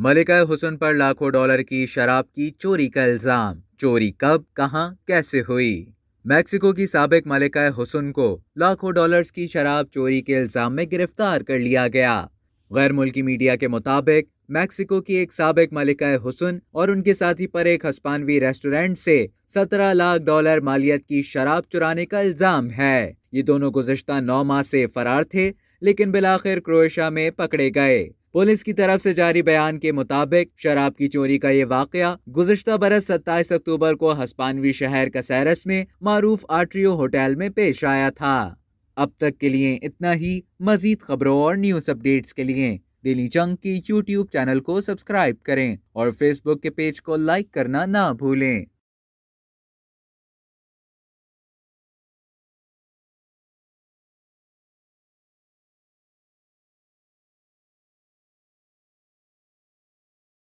मलिका हुसन पर लाखों डॉलर की शराब की चोरी का इल्ज़ाम चोरी कब कहां कैसे हुई मैक्सिको की सबक मलिका हुसन को लाखों डॉलर्स की शराब चोरी के इल्ज़ाम में गिरफ्तार कर लिया गया गैर मुल्की मीडिया के मुताबिक मैक्सिको की एक सबक मलिका हुसन और उनके साथी पर एक हस्पानवी रेस्टोरेंट से 17 लाख डॉलर मालियत की शराब चुराने का इल्ज़ाम है ये दोनों गुजशत नौ माह से फरार थे लेकिन बिलाखिर क्रोएशिया में पकड़े गए पुलिस की तरफ से जारी बयान के मुताबिक शराब की चोरी का ये वाकया गुजशत बरस सत्ताईस अक्टूबर को हस्पानवी शहर कसैरस में मारूफ आट्रियो होटल में पेश आया था अब तक के लिए इतना ही मजीद खबरों और न्यूज अपडेट्स के लिए डेली जंग की यूट्यूब चैनल को सब्सक्राइब करें और फेसबुक के पेज को लाइक करना ना भूलें